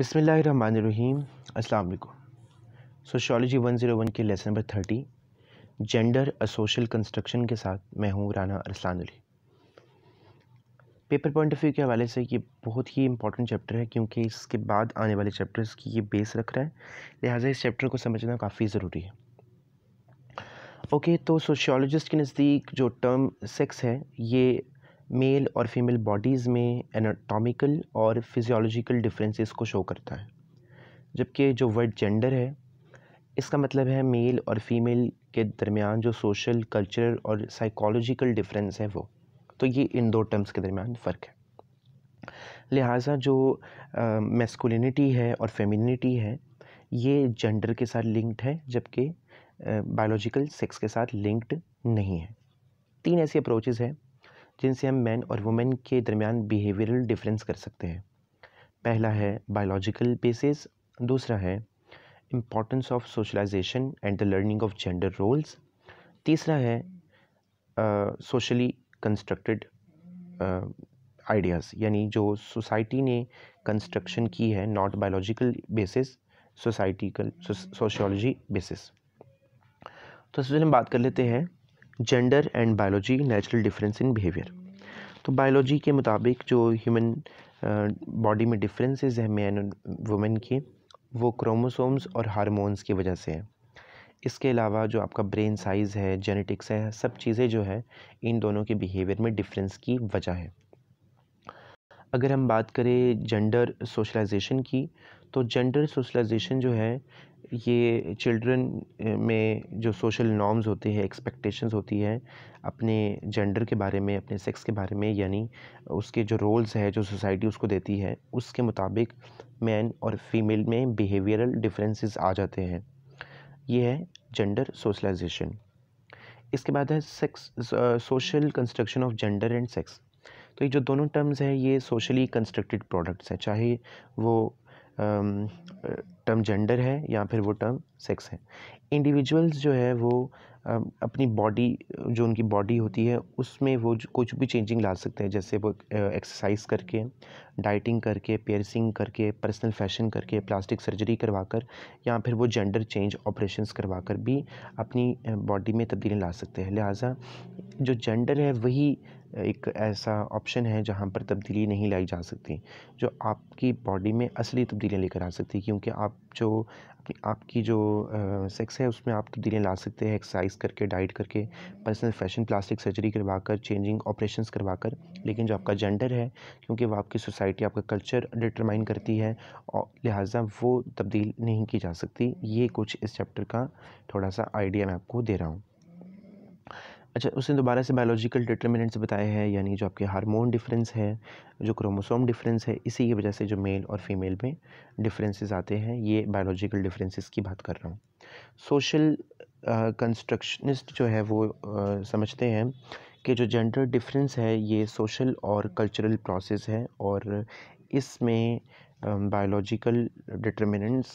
बिसमीम् अस्सलाम वालेकुम sociology one zero one के lesson number thirty gender a social construction के साथ मैं हूँ Rana Arsalan Ali paper point of view के हवाले से ये बहुत ही इंपॉर्टेंट चैप्टर है क्योंकि इसके बाद आने वाले चैप्टर्स की ये बेस रख रहा है लिहाजा इस चैप्टर को समझना काफ़ी ज़रूरी है ओके तो सोशियोलॉजिस्ट के नज़दीक जो टर्म सेक्स है ये मेल और फीमेल बॉडीज़ में एनाटॉमिकल और फिजियोलॉजिकल डिफरेंसेस को शो करता है जबकि जो वर्ड जेंडर है इसका मतलब है मेल और फीमेल के दरमियान जो सोशल कल्चरल और साइकोलॉजिकल डिफरेंस है वो तो ये इन दो टर्म्स के दरमियान फ़र्क है लिहाजा जो मेस्कुलिनिटी है और फेमिनिटी है ये जेंडर के साथ लिंक्ड है जबकि बायोलॉजिकल सेक्स के साथ लिंक्ड नहीं है तीन ऐसी अप्रोचेज़ हैं जिनसे हम मैन और वुमेन के दरमियान बिहेवियरल डिफरेंस कर सकते हैं पहला है बायोलॉजिकल बेसिस दूसरा है importance of socialisation and the learning of gender roles तीसरा है सोशली कंस्ट्रक्टेड आइडियाज़ यानी जो सोसाइटी ने कंस्ट्रक्शन की है not biological basis societal sociology basis तो सबसे हम बात कर लेते हैं gender and biology natural difference in behaviour तो बायोलॉजी के मुताबिक जो ह्यूमन बॉडी में डिफरेंसेस हैं मैन और वुमेन के वो क्रोमोसोम्स और हारमोन्स की वजह से है इसके अलावा जो आपका ब्रेन साइज़ है जेनेटिक्स है सब चीज़ें जो है इन दोनों के बिहेवियर में डिफरेंस की वजह है अगर हम बात करें जेंडर सोशलाइजेशन की तो जेंडर सोशलाइजेशन जो है ये चिल्ड्रन में जो सोशल नॉर्म्स होते हैं एक्सपेक्टेशंस होती है अपने जेंडर के बारे में अपने सेक्स के बारे में यानी उसके जो रोल्स है जो सोसाइटी उसको देती है उसके मुताबिक मैन और फीमेल में बिहेवियरल डिफरेंसेस आ जाते हैं ये है जेंडर सोशलाइजेशन इसके बाद है sex social construction of gender and sex तो ये जो दोनों टर्म्स हैं ये सोशली कंस्ट्रक्टेड प्रोडक्ट्स हैं चाहे वो uh, टर्म जेंडर है या फिर वो टर्म सेक्स है इंडिविजुअल्स जो है वो अपनी बॉडी जो उनकी बॉडी होती है उसमें वो कुछ भी चेंजिंग ला सकते हैं जैसे वो एक्सरसाइज करके डाइटिंग करके पेयरसिंग करके पर्सनल फैशन करके प्लास्टिक सर्जरी करवा कर या फिर वो जेंडर चेंज ऑपरेशंस कर भी अपनी बॉडी में तब्दीली ला सकते हैं लिहाजा जो जेंडर है वही एक ऐसा ऑप्शन है जहाँ पर तब्दीली नहीं लाई जा सकती जो आपकी बॉडी में असली तब्दीलियाँ लेकर आ सकती क्योंकि आप जो आपकी जो सेक्स है उसमें आप तब्दीलियाँ ला सकते हैं एक्सरसाइज करके डाइट करके पर्सनल फैशन प्लास्टिक सर्जरी करवा कर चेंजिंग ऑपरेशन करवा कर लेकिन जो आपका जेंडर है क्योंकि वह आपकी सोसाइटी आपका कल्चर डिटरमाइन करती है और लिहाजा वो तब्दील नहीं की जा सकती ये कुछ इस चैप्टर का थोड़ा सा आइडिया मैं आपको दे रहा हूँ अच्छा उसने दोबारा से बायोलॉजिकल डिटर्मिनेंट्स बताए हैं यानी जो आपके हार्मोन डिफरेंस है जो क्रोमोसोम डिफरेंस है इसी की वजह से जो मेल और फीमेल में डिफरेंसेस आते हैं ये बायोलॉजिकल डिफरेंसेस की बात कर रहा हूँ सोशल कंस्ट्रक्शनिस्ट जो है वो uh, समझते हैं कि जो जेंडर डिफरेंस है ये सोशल और कल्चरल प्रोसेस है और इसमें बायोलॉजिकल डिटर्मिनेंट्स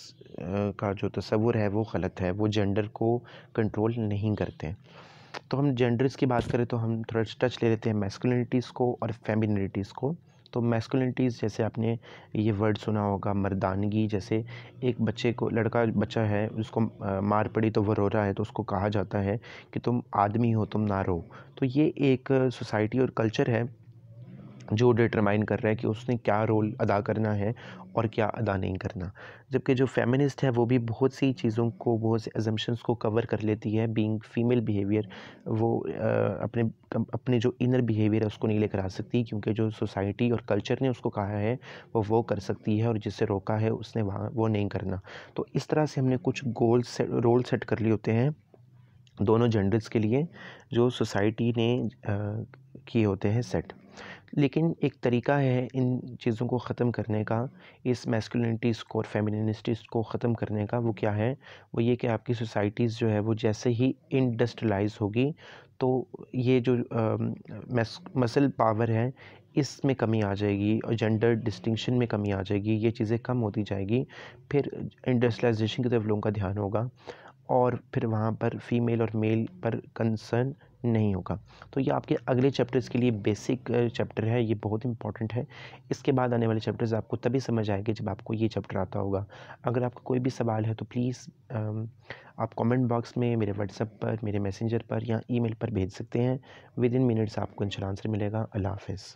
का जो तस्वुर है वो गलत है वो जेंडर को कंट्रोल नहीं करते तो हम जेंडर्स की बात करें तो हम थोड़ा टच ले लेते हैं मैस्कुलिनिटीज़ को और फेमिनिटीज़ को तो मैस्कुलिनिटीज़ जैसे आपने ये वर्ड सुना होगा मर्दानगी जैसे एक बच्चे को लड़का बच्चा है उसको मार पड़ी तो वो रो रहा है तो उसको कहा जाता है कि तुम आदमी हो तुम ना रो तो ये एक सोसाइटी और कल्चर है जो डिटरमाइन कर रहा है कि उसने क्या रोल अदा करना है और क्या अदा नहीं करना जबकि जो फेमिनिस्ट है वो भी बहुत सी चीज़ों को बहुत से एजम्पन्स को कवर कर लेती है बीइंग फीमेल बिहेवियर वो अपने अपने जो इनर बिहेवियर है उसको नहीं लेकर आ सकती क्योंकि जो सोसाइटी और कल्चर ने उसको कहा है वो वो कर सकती है और जिससे रोका है उसने वहाँ वो नहीं करना तो इस तरह से हमने कुछ गोल से, रोल सेट कर लिए होते हैं दोनों जेंडर्स के लिए जो सोसाइटी ने किए होते हैं सेट लेकिन एक तरीका है इन चीज़ों को ख़त्म करने का इस मैस्कुलिनिटीज़ को और फेमिनिस्टिस को ख़त्म करने का वो क्या है वो ये कि आपकी सोसाइटीज़ जो है वो जैसे ही इंडस्ट्रलाइज़ होगी तो ये जो मसल पावर है इसमें कमी आ जाएगी और जेंडर डिस्टिंक्शन में कमी आ जाएगी ये चीज़ें कम होती जाएगी फिर इंडस्ट्रलाइजेशन की तरफ लोगों का ध्यान होगा और फिर वहाँ पर फीमेल और मेल पर कंसर्न नहीं होगा तो ये आपके अगले चैप्टर्स के लिए बेसिक चैप्टर है ये बहुत इंपॉर्टेंट है इसके बाद आने वाले चैप्टर्स आपको तभी समझ आएंगे जब आपको ये चैप्टर आता होगा अगर आपका कोई भी सवाल है तो प्लीज़ आप कमेंट बॉक्स में मेरे व्हाट्सएप पर मेरे मैसेंजर पर या ईमेल पर भेज सकते हैं विद इन मिनट्स आपको इंश्योर आंसर मिलेगा अल्लाह हाफिज़